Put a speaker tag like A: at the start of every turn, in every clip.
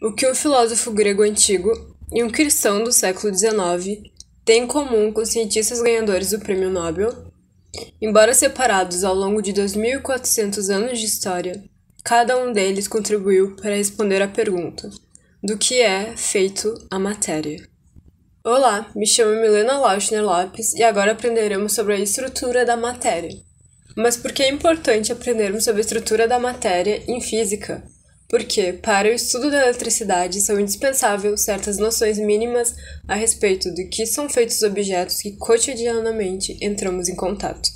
A: O que um filósofo grego antigo e um cristão do século XIX têm em comum com os cientistas ganhadores do Prêmio Nobel, embora separados ao longo de 2.400 anos de história, cada um deles contribuiu para responder à pergunta: do que é feito a matéria? Olá, me chamo Milena Lauchner Lopes e agora aprenderemos sobre a estrutura da matéria. Mas por que é importante aprendermos sobre a estrutura da matéria em física? porque, para o estudo da eletricidade, são indispensáveis certas noções mínimas a respeito do que são feitos os objetos que cotidianamente entramos em contato.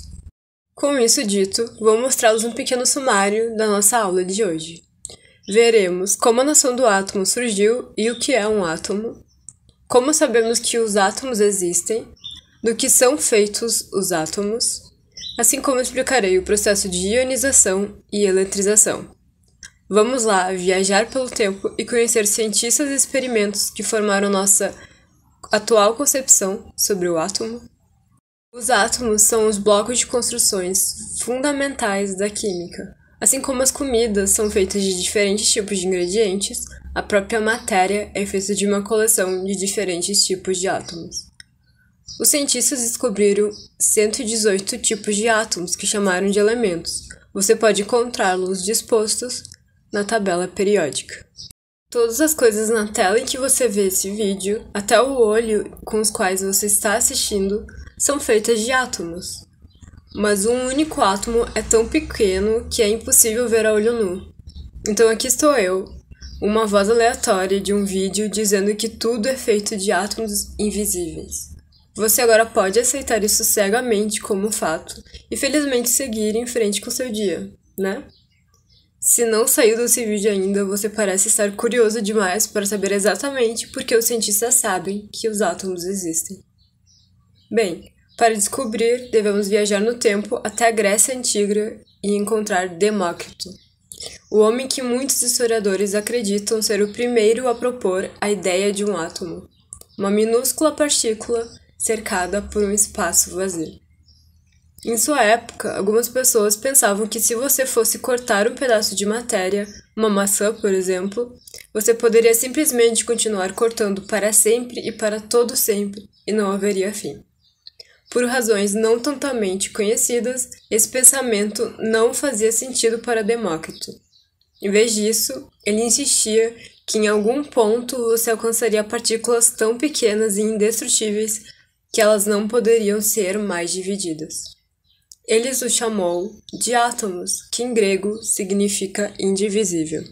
A: Com isso dito, vou mostrá-los um pequeno sumário da nossa aula de hoje. Veremos como a noção do átomo surgiu e o que é um átomo, como sabemos que os átomos existem, do que são feitos os átomos, assim como explicarei o processo de ionização e eletrização. Vamos lá viajar pelo tempo e conhecer cientistas e experimentos que formaram nossa atual concepção sobre o átomo. Os átomos são os blocos de construções fundamentais da química. Assim como as comidas são feitas de diferentes tipos de ingredientes, a própria matéria é feita de uma coleção de diferentes tipos de átomos. Os cientistas descobriram 118 tipos de átomos que chamaram de elementos. Você pode encontrá-los dispostos na tabela periódica. Todas as coisas na tela em que você vê esse vídeo, até o olho com os quais você está assistindo, são feitas de átomos. Mas um único átomo é tão pequeno que é impossível ver a olho nu. Então aqui estou eu, uma voz aleatória de um vídeo dizendo que tudo é feito de átomos invisíveis. Você agora pode aceitar isso cegamente como um fato e felizmente seguir em frente com seu dia, né? Se não saiu desse vídeo ainda, você parece estar curioso demais para saber exatamente por que os cientistas sabem que os átomos existem. Bem, para descobrir, devemos viajar no tempo até a Grécia Antiga e encontrar Demócrito, o homem que muitos historiadores acreditam ser o primeiro a propor a ideia de um átomo, uma minúscula partícula cercada por um espaço vazio. Em sua época, algumas pessoas pensavam que se você fosse cortar um pedaço de matéria, uma maçã, por exemplo, você poderia simplesmente continuar cortando para sempre e para todo sempre, e não haveria fim. Por razões não totalmente conhecidas, esse pensamento não fazia sentido para Demócrito. Em vez disso, ele insistia que em algum ponto você alcançaria partículas tão pequenas e indestrutíveis que elas não poderiam ser mais divididas. Eles o chamou de átomos, que em grego significa indivisível.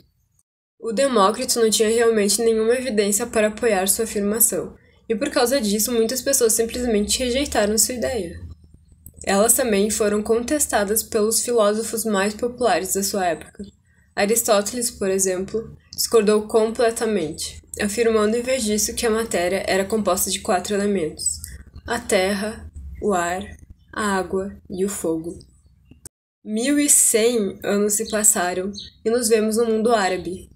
A: O Demócrito não tinha realmente nenhuma evidência para apoiar sua afirmação, e por causa disso muitas pessoas simplesmente rejeitaram sua ideia. Elas também foram contestadas pelos filósofos mais populares da sua época. Aristóteles, por exemplo, discordou completamente, afirmando em vez disso que a matéria era composta de quatro elementos: a terra, o ar, a água e o fogo. 1100 anos se passaram e nos vemos no mundo árabe.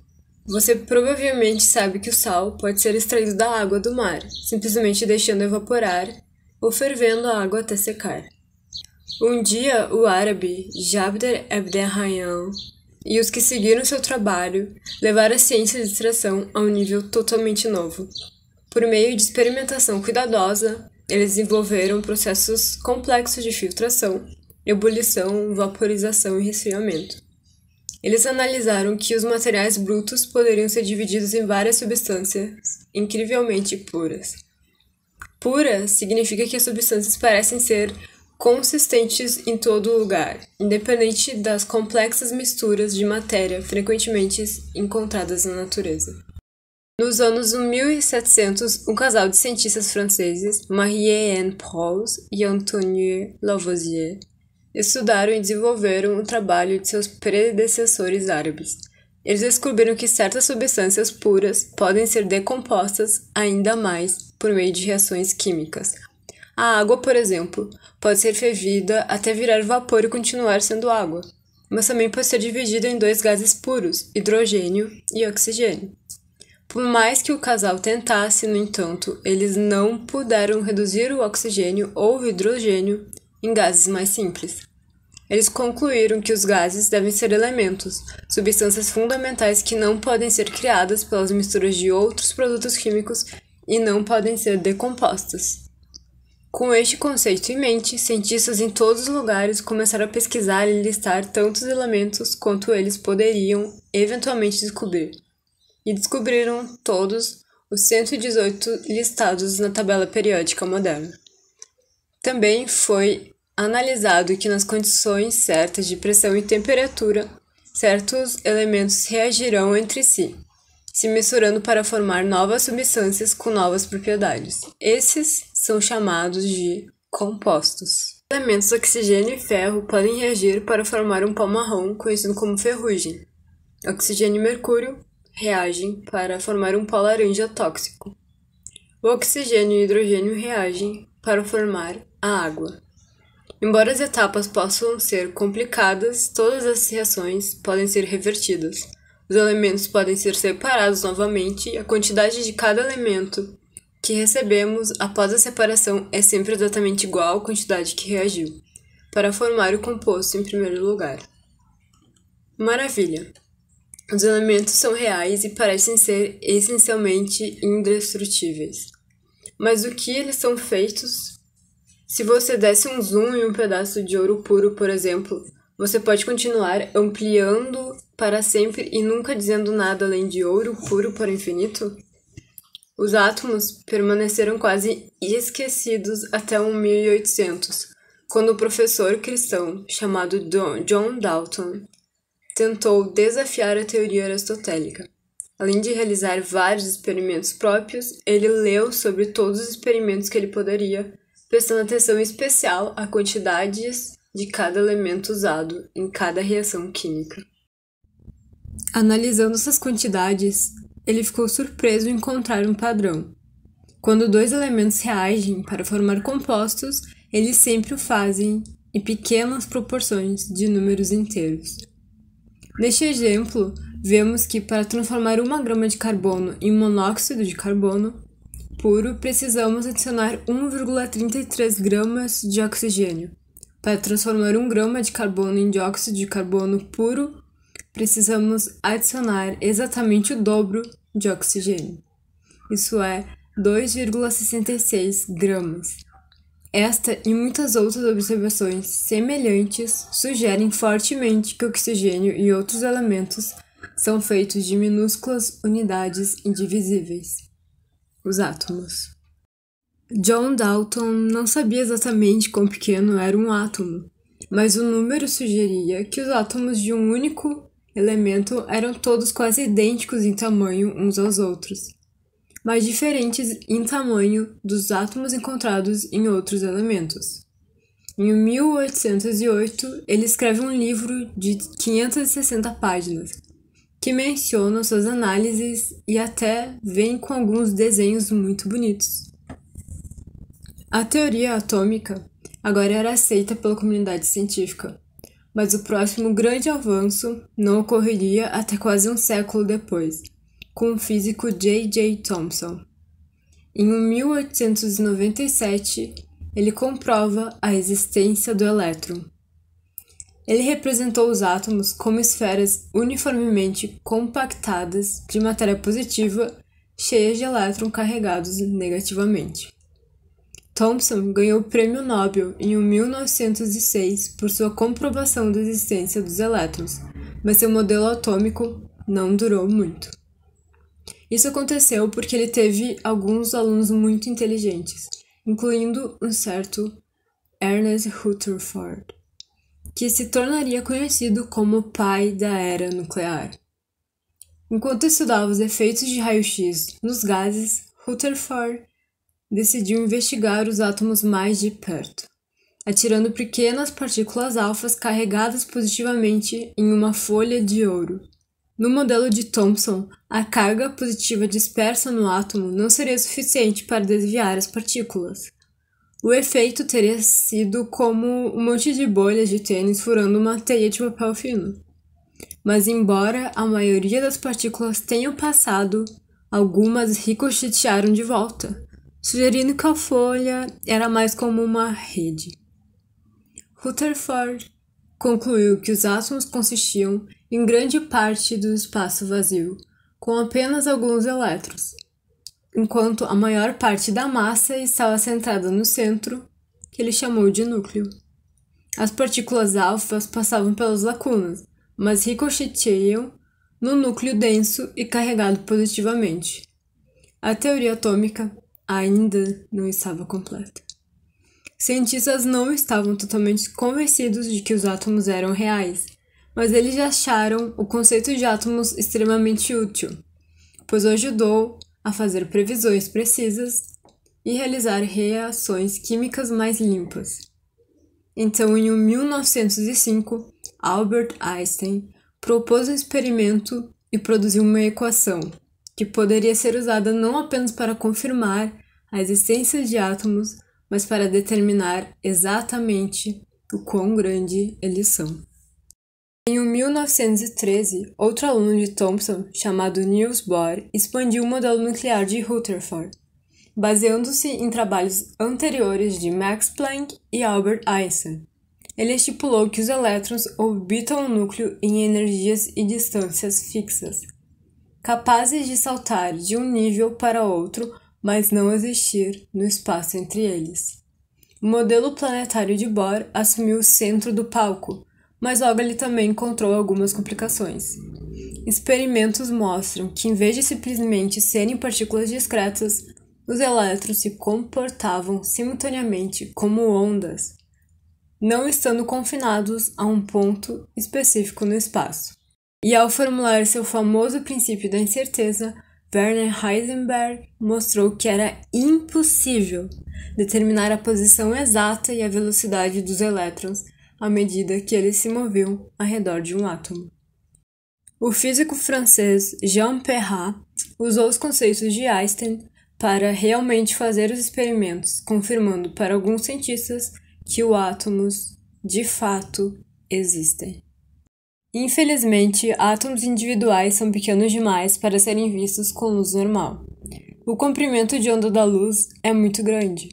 A: Você provavelmente sabe que o sal pode ser extraído da água do mar, simplesmente deixando evaporar ou fervendo a água até secar. Um dia, o árabe Jabder Ebderrahman e os que seguiram seu trabalho levaram a ciência de extração a um nível totalmente novo, por meio de experimentação cuidadosa eles desenvolveram processos complexos de filtração, ebulição, vaporização e resfriamento. Eles analisaram que os materiais brutos poderiam ser divididos em várias substâncias incrivelmente puras. Pura significa que as substâncias parecem ser consistentes em todo lugar, independente das complexas misturas de matéria frequentemente encontradas na natureza. Nos anos 1700, um casal de cientistas franceses, Marie-Anne Prous e Antoine Lavoisier, estudaram e desenvolveram o trabalho de seus predecessores árabes. Eles descobriram que certas substâncias puras podem ser decompostas ainda mais por meio de reações químicas. A água, por exemplo, pode ser fervida até virar vapor e continuar sendo água, mas também pode ser dividida em dois gases puros, hidrogênio e oxigênio. Por mais que o casal tentasse, no entanto, eles não puderam reduzir o oxigênio ou o hidrogênio em gases mais simples. Eles concluíram que os gases devem ser elementos, substâncias fundamentais que não podem ser criadas pelas misturas de outros produtos químicos e não podem ser decompostas. Com este conceito em mente, cientistas em todos os lugares começaram a pesquisar e listar tantos elementos quanto eles poderiam eventualmente descobrir e descobriram todos os 118 listados na tabela periódica moderna. Também foi analisado que nas condições certas de pressão e temperatura, certos elementos reagirão entre si, se misturando para formar novas substâncias com novas propriedades. Esses são chamados de compostos. Elementos oxigênio e ferro podem reagir para formar um pó marrom conhecido como ferrugem. Oxigênio e mercúrio reagem para formar um pó laranja tóxico. O oxigênio e o hidrogênio reagem para formar a água. Embora as etapas possam ser complicadas, todas as reações podem ser revertidas. Os elementos podem ser separados novamente e a quantidade de cada elemento que recebemos após a separação é sempre exatamente igual à quantidade que reagiu, para formar o composto em primeiro lugar. Maravilha! Os elementos são reais e parecem ser essencialmente indestrutíveis. Mas do que eles são feitos? Se você desse um zoom em um pedaço de ouro puro, por exemplo, você pode continuar ampliando para sempre e nunca dizendo nada além de ouro puro para o infinito? Os átomos permaneceram quase esquecidos até 1800, quando o professor cristão chamado John Dalton tentou desafiar a teoria aristotélica. Além de realizar vários experimentos próprios, ele leu sobre todos os experimentos que ele poderia, prestando atenção especial a quantidades de cada elemento usado em cada reação química. Analisando essas quantidades, ele ficou surpreso em encontrar um padrão. Quando dois elementos reagem para formar compostos, eles sempre o fazem em pequenas proporções de números inteiros. Neste exemplo, vemos que para transformar uma grama de carbono em monóxido de carbono puro, precisamos adicionar 1,33 gramas de oxigênio. Para transformar 1 grama de carbono em dióxido de carbono puro, precisamos adicionar exatamente o dobro de oxigênio. Isso é 2,66 gramas. Esta e muitas outras observações semelhantes sugerem fortemente que oxigênio e outros elementos são feitos de minúsculas unidades indivisíveis, os átomos. John Dalton não sabia exatamente quão pequeno era um átomo, mas o número sugeria que os átomos de um único elemento eram todos quase idênticos em tamanho uns aos outros mas diferentes em tamanho dos átomos encontrados em outros elementos. Em 1808, ele escreve um livro de 560 páginas, que menciona suas análises e até vem com alguns desenhos muito bonitos. A teoria atômica agora era aceita pela comunidade científica, mas o próximo grande avanço não ocorreria até quase um século depois, com o físico J.J. Thomson. Em 1897, ele comprova a existência do elétron. Ele representou os átomos como esferas uniformemente compactadas de matéria positiva, cheias de elétrons carregados negativamente. Thomson ganhou o Prêmio Nobel em 1906 por sua comprovação da existência dos elétrons, mas seu modelo atômico não durou muito. Isso aconteceu porque ele teve alguns alunos muito inteligentes, incluindo um certo Ernest Rutherford, que se tornaria conhecido como o pai da era nuclear. Enquanto estudava os efeitos de raio-x nos gases, Rutherford decidiu investigar os átomos mais de perto, atirando pequenas partículas alfas carregadas positivamente em uma folha de ouro. No modelo de Thomson, a carga positiva dispersa no átomo não seria suficiente para desviar as partículas. O efeito teria sido como um monte de bolhas de tênis furando uma teia de papel fino. Mas, embora a maioria das partículas tenham passado, algumas ricochetearam de volta, sugerindo que a folha era mais como uma rede. Rutherford concluiu que os átomos consistiam em grande parte do espaço vazio, com apenas alguns elétrons, enquanto a maior parte da massa estava centrada no centro, que ele chamou de núcleo. As partículas alfas passavam pelas lacunas, mas ricocheteiam no núcleo denso e carregado positivamente. A teoria atômica ainda não estava completa. Cientistas não estavam totalmente convencidos de que os átomos eram reais, mas eles acharam o conceito de átomos extremamente útil, pois o ajudou a fazer previsões precisas e realizar reações químicas mais limpas. Então, em 1905, Albert Einstein propôs um experimento e produziu uma equação que poderia ser usada não apenas para confirmar a existência de átomos, mas para determinar exatamente o quão grande eles são. Em 1913, outro aluno de Thomson, chamado Niels Bohr, expandiu o modelo nuclear de Rutherford, baseando-se em trabalhos anteriores de Max Planck e Albert Einstein. Ele estipulou que os elétrons orbitam o núcleo em energias e distâncias fixas, capazes de saltar de um nível para outro, mas não existir no espaço entre eles. O modelo planetário de Bohr assumiu o centro do palco, mas logo ele também encontrou algumas complicações. Experimentos mostram que, em vez de simplesmente serem partículas discretas, os elétrons se comportavam simultaneamente como ondas, não estando confinados a um ponto específico no espaço. E ao formular seu famoso princípio da incerteza, Werner Heisenberg mostrou que era impossível determinar a posição exata e a velocidade dos elétrons à medida que ele se moveu ao redor de um átomo. O físico francês Jean Perrat usou os conceitos de Einstein para realmente fazer os experimentos, confirmando para alguns cientistas que os átomos de fato existem. Infelizmente, átomos individuais são pequenos demais para serem vistos com luz normal. O comprimento de onda da luz é muito grande.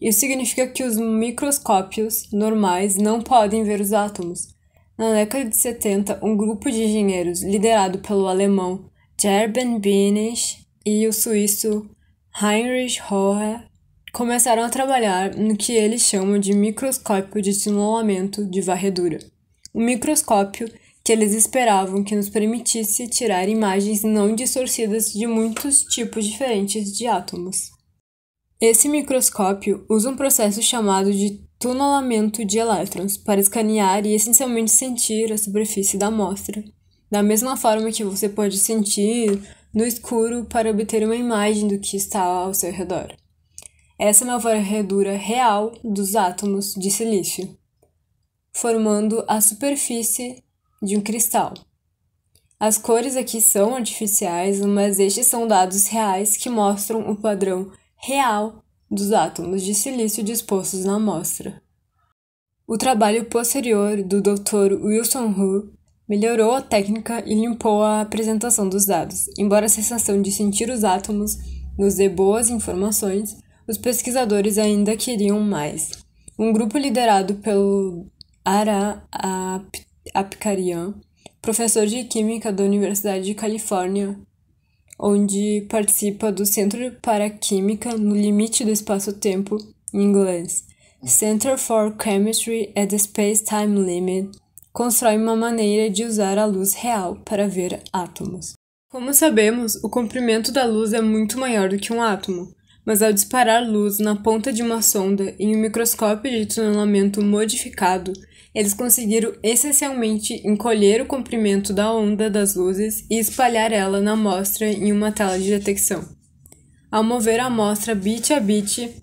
A: Isso significa que os microscópios normais não podem ver os átomos. Na década de 70, um grupo de engenheiros liderado pelo alemão Gerben Binisch e o suíço Heinrich Hohe começaram a trabalhar no que eles chamam de microscópio de simulamento de varredura. Um microscópio que eles esperavam que nos permitisse tirar imagens não distorcidas de muitos tipos diferentes de átomos. Esse microscópio usa um processo chamado de tunelamento de elétrons para escanear e essencialmente sentir a superfície da amostra, da mesma forma que você pode sentir no escuro para obter uma imagem do que está ao seu redor. Essa é uma varredura real dos átomos de silício, formando a superfície de um cristal. As cores aqui são artificiais, mas estes são dados reais que mostram o padrão real dos átomos de silício dispostos na amostra. O trabalho posterior do Dr. Wilson Hu melhorou a técnica e limpou a apresentação dos dados. Embora a sensação de sentir os átomos nos dê boas informações, os pesquisadores ainda queriam mais. Um grupo liderado pelo Ara Apkarian, professor de Química da Universidade de Califórnia, onde participa do Centro para Química no Limite do Espaço-Tempo, em inglês. Center for Chemistry at the Space-Time Limit constrói uma maneira de usar a luz real para ver átomos. Como sabemos, o comprimento da luz é muito maior do que um átomo, mas ao disparar luz na ponta de uma sonda em um microscópio de tunelamento modificado, eles conseguiram essencialmente encolher o comprimento da onda das luzes e espalhar ela na amostra em uma tela de detecção. Ao mover a amostra bit a bit,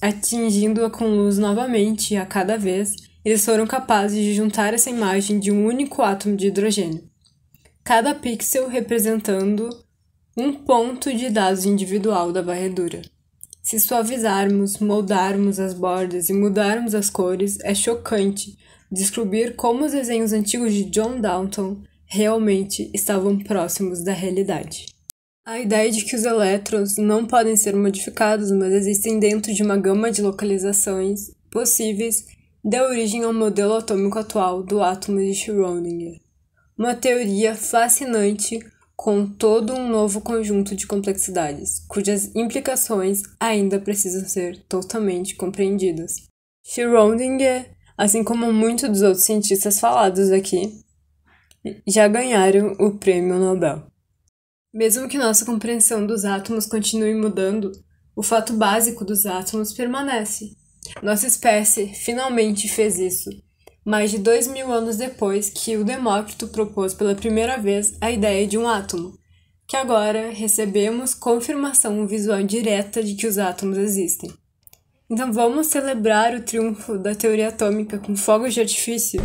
A: atingindo-a com luz novamente a cada vez, eles foram capazes de juntar essa imagem de um único átomo de hidrogênio. Cada pixel representando um ponto de dados individual da varredura. Se suavizarmos, moldarmos as bordas e mudarmos as cores, é chocante descobrir como os desenhos antigos de John Dalton realmente estavam próximos da realidade. A ideia de que os elétrons não podem ser modificados, mas existem dentro de uma gama de localizações possíveis, deu origem ao modelo atômico atual do átomo de Schrödinger. Uma teoria fascinante com todo um novo conjunto de complexidades, cujas implicações ainda precisam ser totalmente compreendidas. Schrödinger assim como muitos dos outros cientistas falados aqui, já ganharam o prêmio Nobel. Mesmo que nossa compreensão dos átomos continue mudando, o fato básico dos átomos permanece. Nossa espécie finalmente fez isso, mais de dois mil anos depois que o Demócrito propôs pela primeira vez a ideia de um átomo, que agora recebemos confirmação visual direta de que os átomos existem. Então vamos celebrar o triunfo da teoria atômica com fogos de artifício?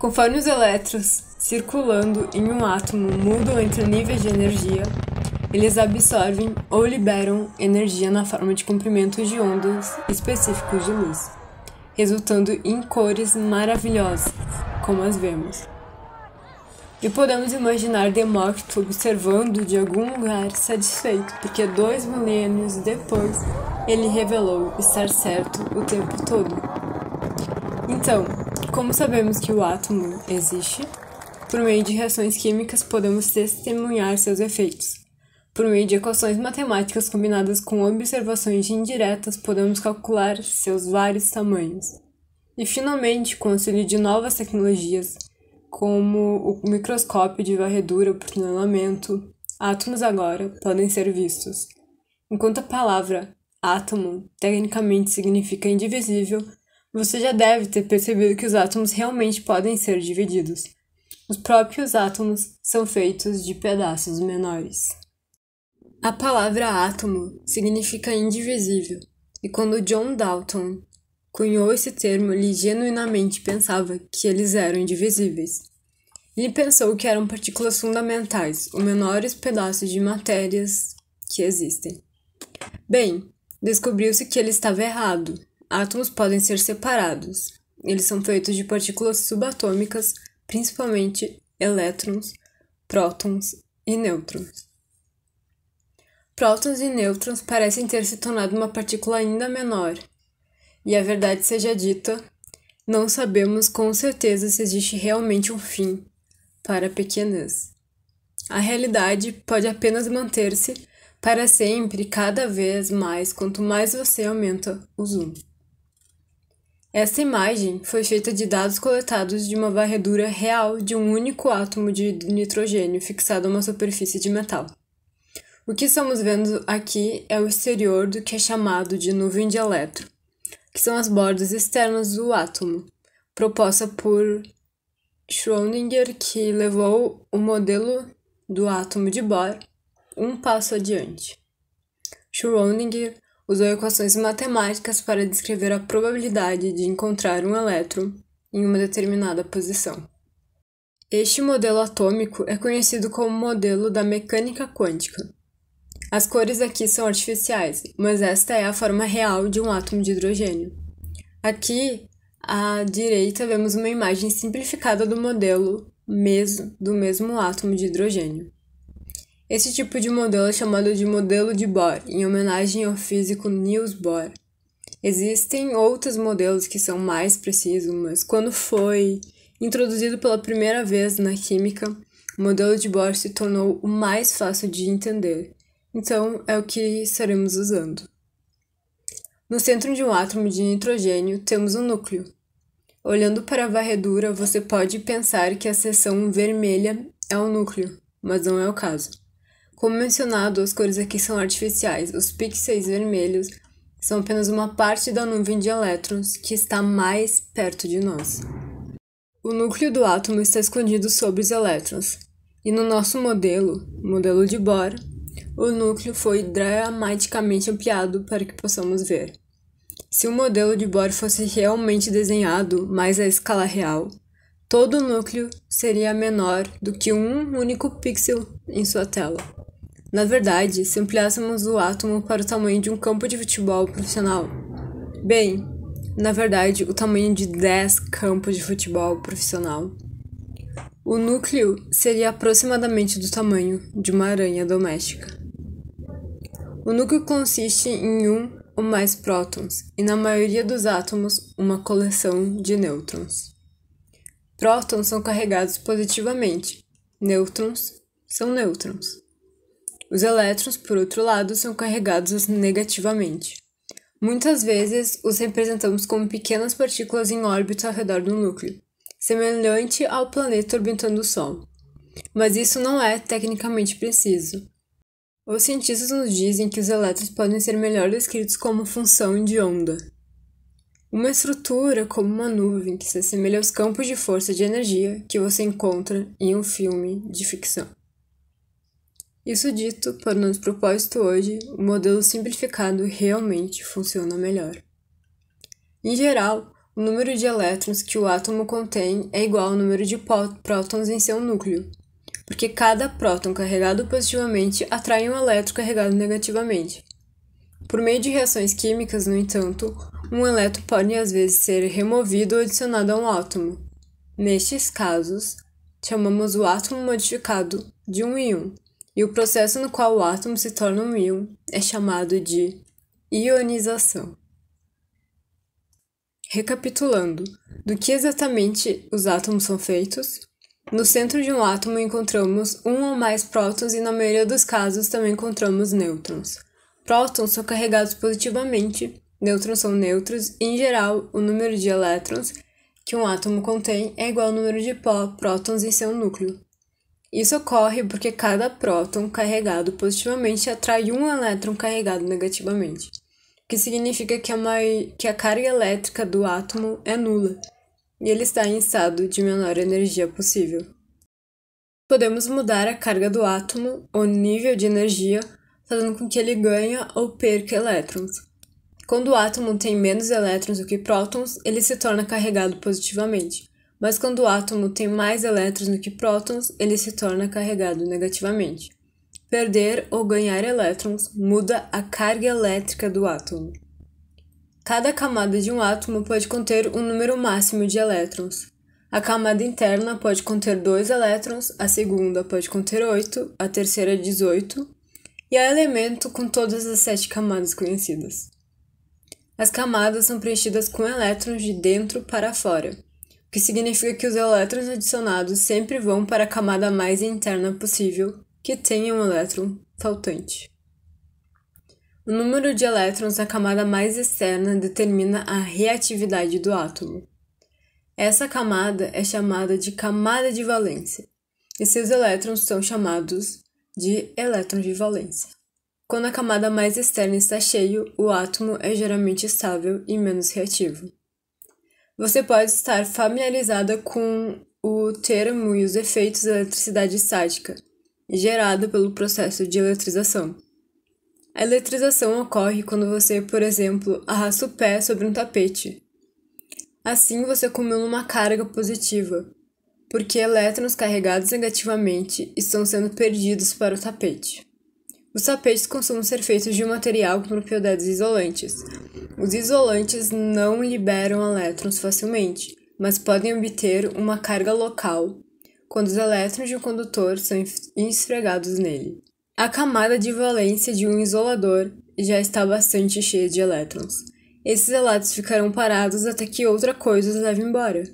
A: Conforme os elétrons circulando em um átomo mudam entre níveis de energia, eles absorvem ou liberam energia na forma de comprimentos de ondas específicos de luz, resultando em cores maravilhosas, como as vemos. E podemos imaginar Demócrito observando de algum lugar satisfeito, porque dois milênios depois ele revelou estar certo o tempo todo. Então, como sabemos que o átomo existe, por meio de reações químicas podemos testemunhar seus efeitos. Por meio de equações matemáticas combinadas com observações indiretas, podemos calcular seus vários tamanhos. E finalmente, com o auxílio de novas tecnologias, como o microscópio de varredura por tunelamento, átomos agora podem ser vistos. Enquanto a palavra átomo tecnicamente significa indivisível, você já deve ter percebido que os átomos realmente podem ser divididos. Os próprios átomos são feitos de pedaços menores. A palavra átomo significa indivisível, e quando John Dalton cunhou esse termo, ele genuinamente pensava que eles eram indivisíveis. Ele pensou que eram partículas fundamentais, os menores pedaços de matérias que existem. Bem, Descobriu-se que ele estava errado. Átomos podem ser separados. Eles são feitos de partículas subatômicas, principalmente elétrons, prótons e nêutrons. Prótons e nêutrons parecem ter se tornado uma partícula ainda menor. E a verdade seja dita, não sabemos com certeza se existe realmente um fim para a pequenez. A realidade pode apenas manter-se para sempre, cada vez mais, quanto mais você aumenta o zoom. Esta imagem foi feita de dados coletados de uma varredura real de um único átomo de nitrogênio fixado a uma superfície de metal. O que estamos vendo aqui é o exterior do que é chamado de nuvem de elétron, que são as bordas externas do átomo, proposta por Schrödinger, que levou o modelo do átomo de Bohr um passo adiante. Schrödinger usou equações matemáticas para descrever a probabilidade de encontrar um elétron em uma determinada posição. Este modelo atômico é conhecido como modelo da mecânica quântica. As cores aqui são artificiais, mas esta é a forma real de um átomo de hidrogênio. Aqui à direita vemos uma imagem simplificada do modelo mesmo do mesmo átomo de hidrogênio. Esse tipo de modelo é chamado de modelo de Bohr, em homenagem ao físico Niels Bohr. Existem outros modelos que são mais precisos, mas quando foi introduzido pela primeira vez na química, o modelo de Bohr se tornou o mais fácil de entender. Então, é o que estaremos usando. No centro de um átomo de nitrogênio temos um núcleo. Olhando para a varredura, você pode pensar que a seção vermelha é o núcleo, mas não é o caso. Como mencionado, as cores aqui são artificiais. Os pixels vermelhos são apenas uma parte da nuvem de elétrons que está mais perto de nós. O núcleo do átomo está escondido sobre os elétrons, e no nosso modelo, modelo de Bohr, o núcleo foi dramaticamente ampliado para que possamos ver. Se o modelo de Bohr fosse realmente desenhado mais à escala real, todo o núcleo seria menor do que um único pixel em sua tela. Na verdade, se ampliássemos o átomo para o tamanho de um campo de futebol profissional. Bem, na verdade, o tamanho de 10 campos de futebol profissional. O núcleo seria aproximadamente do tamanho de uma aranha doméstica. O núcleo consiste em um ou mais prótons e, na maioria dos átomos, uma coleção de nêutrons. Prótons são carregados positivamente, nêutrons são nêutrons. Os elétrons, por outro lado, são carregados negativamente. Muitas vezes, os representamos como pequenas partículas em órbita ao redor do núcleo, semelhante ao planeta orbitando o Sol. Mas isso não é tecnicamente preciso. Os cientistas nos dizem que os elétrons podem ser melhor descritos como função de onda. Uma estrutura como uma nuvem que se assemelha aos campos de força de energia que você encontra em um filme de ficção. Isso dito, para o nosso propósito hoje, o modelo simplificado realmente funciona melhor. Em geral, o número de elétrons que o átomo contém é igual ao número de prótons em seu núcleo, porque cada próton carregado positivamente atrai um elétron carregado negativamente. Por meio de reações químicas, no entanto, um elétron pode às vezes ser removido ou adicionado a um átomo. Nestes casos, chamamos o átomo modificado de um íon e o processo no qual o átomo se torna um íon é chamado de ionização. Recapitulando, do que exatamente os átomos são feitos? No centro de um átomo encontramos um ou mais prótons e, na maioria dos casos, também encontramos nêutrons. Prótons são carregados positivamente, nêutrons são neutros e, em geral, o número de elétrons que um átomo contém é igual ao número de prótons em seu núcleo. Isso ocorre porque cada próton carregado positivamente atrai um elétron carregado negativamente, o que significa que a, mai... que a carga elétrica do átomo é nula e ele está em estado de menor energia possível. Podemos mudar a carga do átomo ou nível de energia, fazendo com que ele ganhe ou perca elétrons. Quando o átomo tem menos elétrons do que prótons, ele se torna carregado positivamente mas quando o átomo tem mais elétrons do que prótons, ele se torna carregado negativamente. Perder ou ganhar elétrons muda a carga elétrica do átomo. Cada camada de um átomo pode conter um número máximo de elétrons. A camada interna pode conter 2 elétrons, a segunda pode conter 8, a terceira 18, e há elemento com todas as sete camadas conhecidas. As camadas são preenchidas com elétrons de dentro para fora o que significa que os elétrons adicionados sempre vão para a camada mais interna possível que tenha um elétron faltante. O número de elétrons na camada mais externa determina a reatividade do átomo. Essa camada é chamada de camada de valência, e seus elétrons são chamados de elétrons de valência. Quando a camada mais externa está cheia, o átomo é geralmente estável e menos reativo. Você pode estar familiarizada com o termo e os efeitos da eletricidade estática, gerada pelo processo de eletrização. A eletrização ocorre quando você, por exemplo, arrasta o pé sobre um tapete. Assim você acumula uma carga positiva, porque elétrons carregados negativamente estão sendo perdidos para o tapete. Os tapetes costumam ser feitos de um material com propriedades isolantes. Os isolantes não liberam elétrons facilmente, mas podem obter uma carga local quando os elétrons de um condutor são esfregados nele. A camada de valência de um isolador já está bastante cheia de elétrons. Esses elétrons ficarão parados até que outra coisa os leve embora.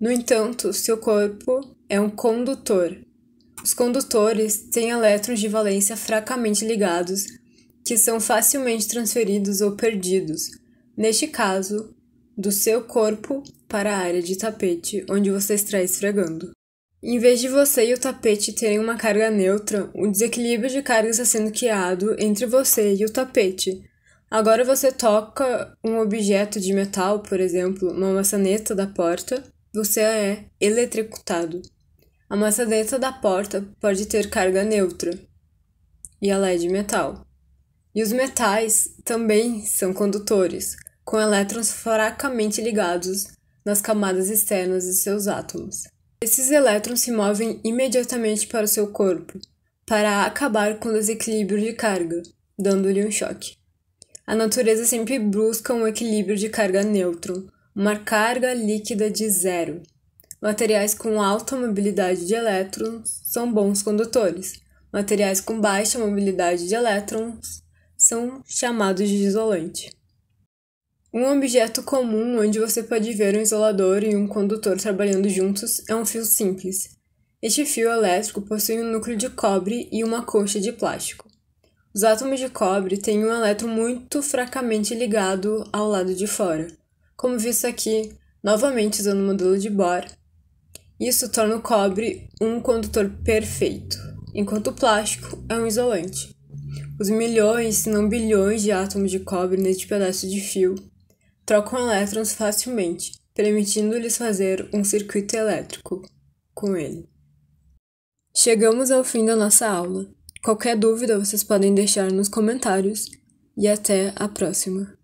A: No entanto, seu corpo é um condutor os condutores têm elétrons de valência fracamente ligados, que são facilmente transferidos ou perdidos, neste caso, do seu corpo para a área de tapete onde você está esfregando. Em vez de você e o tapete terem uma carga neutra, o desequilíbrio de cargas está sendo criado entre você e o tapete. Agora você toca um objeto de metal, por exemplo, uma maçaneta da porta, você é eletricutado. A maçaneta da porta pode ter carga neutra, e ela é de metal. E os metais também são condutores, com elétrons fracamente ligados nas camadas externas de seus átomos. Esses elétrons se movem imediatamente para o seu corpo, para acabar com o desequilíbrio de carga, dando-lhe um choque. A natureza sempre busca um equilíbrio de carga neutro, uma carga líquida de zero. Materiais com alta mobilidade de elétrons são bons condutores. Materiais com baixa mobilidade de elétrons são chamados de isolante. Um objeto comum onde você pode ver um isolador e um condutor trabalhando juntos é um fio simples. Este fio elétrico possui um núcleo de cobre e uma coxa de plástico. Os átomos de cobre têm um elétron muito fracamente ligado ao lado de fora. Como visto aqui, novamente usando o modelo de Bohr, isso torna o cobre um condutor perfeito, enquanto o plástico é um isolante. Os milhões, se não bilhões de átomos de cobre neste pedaço de fio trocam elétrons facilmente, permitindo-lhes fazer um circuito elétrico com ele. Chegamos ao fim da nossa aula. Qualquer dúvida vocês podem deixar nos comentários e até a próxima!